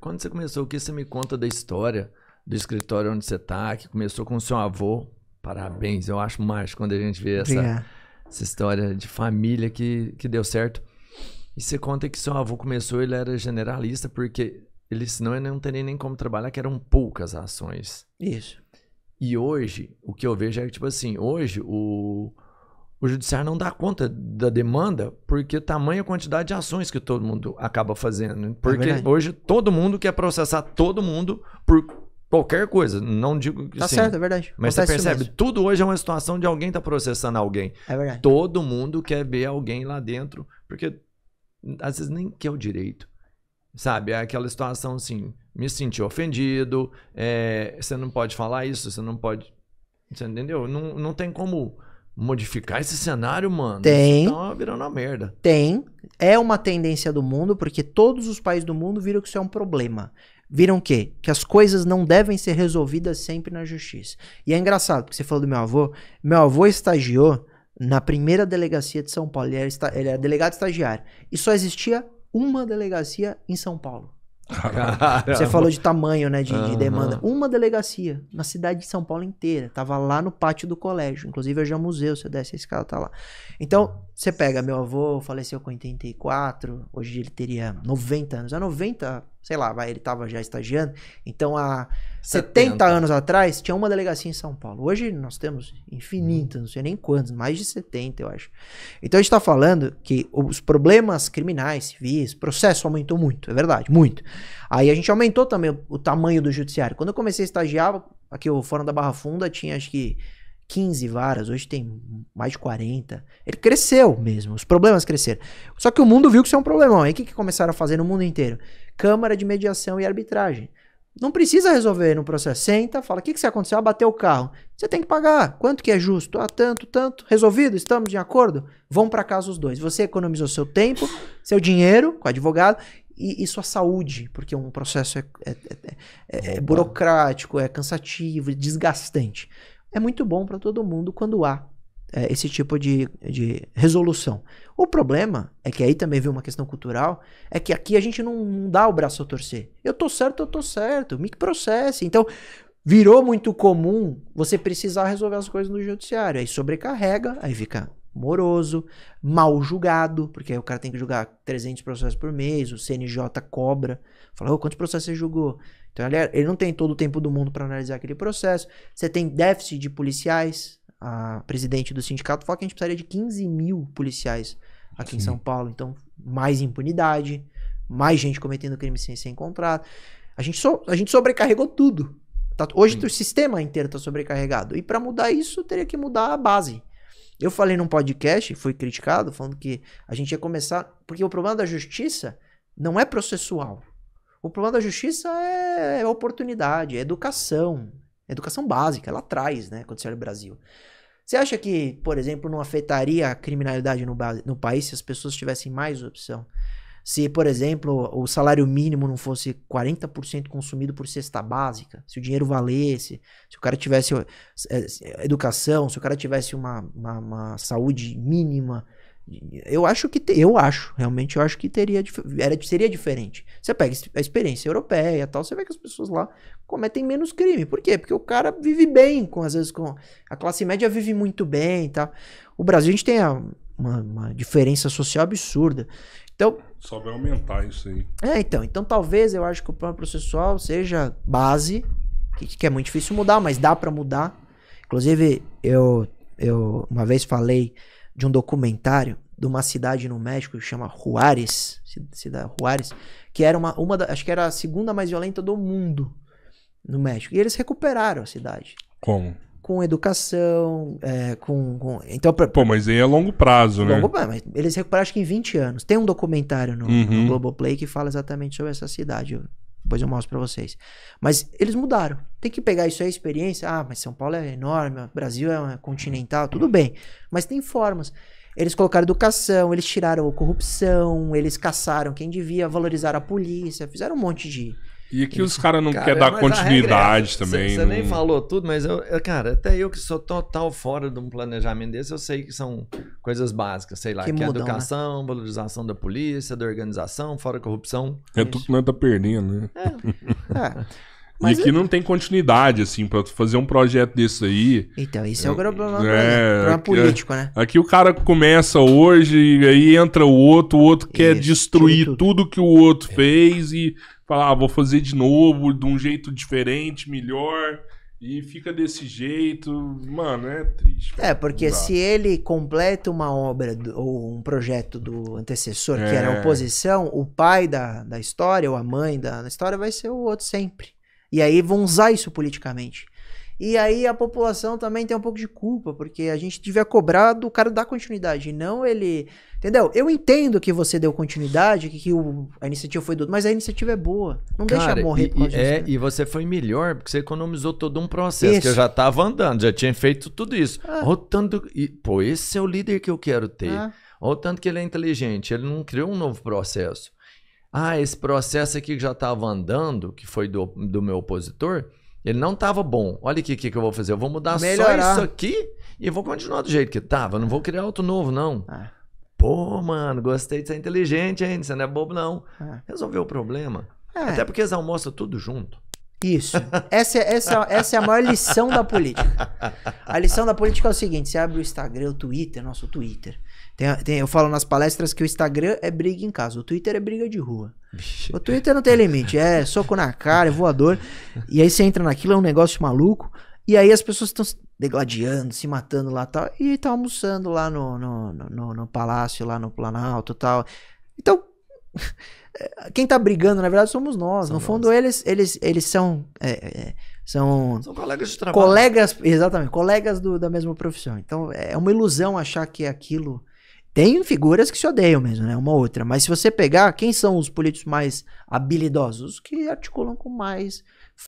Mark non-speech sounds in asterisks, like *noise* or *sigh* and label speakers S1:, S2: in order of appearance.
S1: Quando você começou, o que você me conta da história do escritório onde você está, que começou com o seu avô? Parabéns, eu acho mais quando a gente vê essa, essa história de família que, que deu certo. E você conta que seu avô começou, ele era generalista, porque ele, senão ele não teria nem como trabalhar, que eram poucas ações. Isso. E hoje, o que eu vejo é que, tipo assim, hoje o, o judiciário não dá conta da demanda porque tamanha quantidade de ações que todo mundo acaba fazendo. É porque é hoje todo mundo quer processar todo mundo por qualquer coisa. Não digo que Tá sim, certo, é verdade. Mas Acontece você percebe, tudo hoje é uma situação de alguém tá processando alguém. É verdade. Todo mundo quer ver alguém lá dentro, porque às vezes nem quer é o direito. Sabe? É aquela situação assim, me senti ofendido, é, você não pode falar isso, você não pode... Você entendeu? Não, não tem como modificar esse cenário, mano. Tem. Isso tá virando uma merda.
S2: Tem. É uma tendência do mundo, porque todos os países do mundo viram que isso é um problema. Viram o quê? Que as coisas não devem ser resolvidas sempre na justiça. E é engraçado, porque você falou do meu avô. Meu avô estagiou na primeira delegacia de São Paulo. Ele era, ele era delegado estagiário. E só existia uma delegacia em São Paulo. Caramba. *laughs* Você é. falou de tamanho, né? De, uhum. de, demanda. Uma delegacia na cidade de São Paulo inteira. Tava lá no pátio do colégio. Inclusive, hoje é um museu. Você desse a escala, tá lá. Então, você pega, meu avô faleceu com 84. Hoje ele teria 90 anos. Há é 90 sei lá, vai, ele estava já estagiando. Então, há 70. 70 anos atrás, tinha uma delegacia em São Paulo. Hoje nós temos infinitas, hum. não sei nem quantos, mais de 70, eu acho. Então, a gente está falando que os problemas criminais, civis, processo aumentou muito, é verdade, muito. Aí a gente aumentou também o, o tamanho do judiciário. Quando eu comecei a estagiar, aqui o Fórum da Barra Funda tinha, acho que 15 varas, hoje tem mais de 40. Ele cresceu mesmo, os problemas cresceram. Só que o mundo viu que isso é um problemão. Aí o que, que começaram a fazer no mundo inteiro? Câmara de mediação e arbitragem. Não precisa resolver no processo. Senta, fala: o que, que você aconteceu? Ah, bateu o carro. Você tem que pagar. Quanto que é justo? Ah, tanto, tanto. Resolvido? Estamos de acordo? Vão para casa os dois. Você economizou seu tempo, seu dinheiro com advogado e, e sua saúde, porque um processo é, é, é, é, é burocrático, é cansativo, é desgastante é muito bom para todo mundo quando há é, esse tipo de, de resolução. O problema é que aí também vem uma questão cultural, é que aqui a gente não, não dá o braço a torcer. Eu tô certo, eu tô certo, me processe. Então, virou muito comum você precisar resolver as coisas no judiciário. Aí sobrecarrega, aí fica moroso, mal julgado, porque aí o cara tem que julgar 300 processos por mês, o CNJ cobra, fala, oh, quantos processos você julgou? Então é, ele, não tem todo o tempo do mundo para analisar aquele processo. Você tem déficit de policiais. A presidente do sindicato falou que a gente precisaria de 15 mil policiais aqui Sim. em São Paulo. Então, mais impunidade, mais gente cometendo crime sem ser encontrado. A gente, so, a gente sobrecarregou tudo. Tá, hoje Sim. o sistema inteiro está sobrecarregado. E para mudar isso, teria que mudar a base. Eu falei num podcast, fui criticado, falando que a gente ia começar. Porque o problema da justiça não é processual. O problema da justiça é, é, oportunidade, é educação. Educação básica, ela traz, né, quando você olha o Brasil. Você acha que, por exemplo, não afetaria a criminalidade no, no país se as pessoas tivessem mais opção? Se, por exemplo, o salário mínimo não fosse 40% consumido por cesta básica, se o dinheiro valesse, se o cara tivesse eh, eh, educação, se o cara tivesse uma, uma, uma saúde mínima, eu acho que te, eu acho, realmente eu acho que teria era, seria diferente. Você pega a experiência europeia, tal, você vê que as pessoas lá cometem menos crime. Por quê? Porque o cara vive bem, com às vezes com a classe média vive muito bem, tal. O Brasil a gente tem a, uma, uma diferença social absurda. Então, só vai aumentar isso aí. É, então, então talvez eu acho que o plano processual seja base, que, que é muito difícil mudar, mas dá para mudar. Inclusive, eu eu uma vez falei de um documentário de uma cidade no México que chama Juárez, cidade Juárez, que era uma, uma da, acho que era a segunda mais violenta do mundo no México. E eles recuperaram a cidade. Como? Com educação, é, com, com, Então, pra, Pô, mas aí é longo prazo, né? Longo prazo, mas eles recuperaram acho que em 20 anos. Tem um documentário no, uhum. no Globoplay que fala exatamente sobre essa cidade. Eu depois eu mostro para vocês. Mas eles mudaram. Tem que pegar isso aí, experiência. Ah, mas São Paulo é enorme, o Brasil é continental, tudo bem. Mas tem formas. Eles colocaram educação, eles tiraram corrupção, eles caçaram quem devia, valorizaram a polícia, fizeram um monte de
S1: e aqui os caras não cara, querem é, dar é continuidade regra, também. Você, não... nem falou tudo, mas eu, cara, até eu que sou total fora de um planejamento desse, eu sei que são coisas básicas, sei lá, que, que é mudam, é educação, né? valorização da polícia, da organização, fora corrupção. É tudo
S2: que nós tá perdendo, né? É.
S1: é. *laughs*
S2: Mas e aqui eu... não tem continuidade, assim, pra fazer um projeto desse aí. Então, isso é, é o problema, é, político, né? Aqui o cara começa hoje e aí entra o outro, o outro quer destruir tudo. tudo. que o outro fez e falar, ah, vou fazer de novo, de um jeito diferente, melhor. E fica desse jeito, mano, é triste. É, porque se ele completa uma obra do, ou um projeto do antecessor, é. que era a é. oposição, o pai da, da história ou a mãe da, da história vai ser o outro sempre. E aí vão usar isso politicamente. E aí a população também tem um pouco de culpa, porque a gente tiver cobrado o cara dar continuidade, não ele. Entendeu? Eu entendo que você deu continuidade, que, que o, a iniciativa foi do outro, mas a iniciativa é boa. Não cara, deixa morrer e, ser. é, né?
S1: E você foi melhor, porque você economizou todo um processo, isso. que eu já estava andando, já tinha feito tudo isso. Ah. Rotando. E, pô, esse é o líder que eu quero ter. Ah. Olha o tanto que ele é inteligente, ele não criou um novo processo. Ah, esse processo aqui que já estava andando, que foi do, do meu opositor, ele não estava bom. Olha aqui o que, que eu vou fazer. Eu vou mudar Melhorar. só isso aqui e vou continuar do jeito que estava. não vou criar outro novo, não. Ah. Pô, mano, gostei de ser inteligente, hein? Você não é bobo, não. Ah. Resolveu o problema. É. Até porque eles almoçam tudo junto. Isso.
S2: Essa, é, essa, essa é a maior lição da política. A lição da política é o seguinte: você abre o Instagram, o Twitter, nosso Twitter. Tem, tem, eu falo nas palestras que o Instagram é briga em casa, o Twitter é briga de rua. O Twitter não tem limite, é soco na cara, é voador. E aí você entra naquilo, é um negócio maluco. E aí as pessoas estão degladiando, se matando lá tal. E estão tá almoçando lá no, no, no, no, palácio, lá no Planalto tal. Então, *laughs* Quem tá brigando, na verdade, somos nós. São no fundo, eles eles eles são é, é, são, são colegas de trabalho. Colegas, exatamente, colegas do, da mesma profissão. Então, é, é uma ilusão achar que é aquilo tem figuras que se odeiam mesmo, né? Uma outra. Mas se você pegar, quem são os políticos mais habilidosos? Os que articulam com mais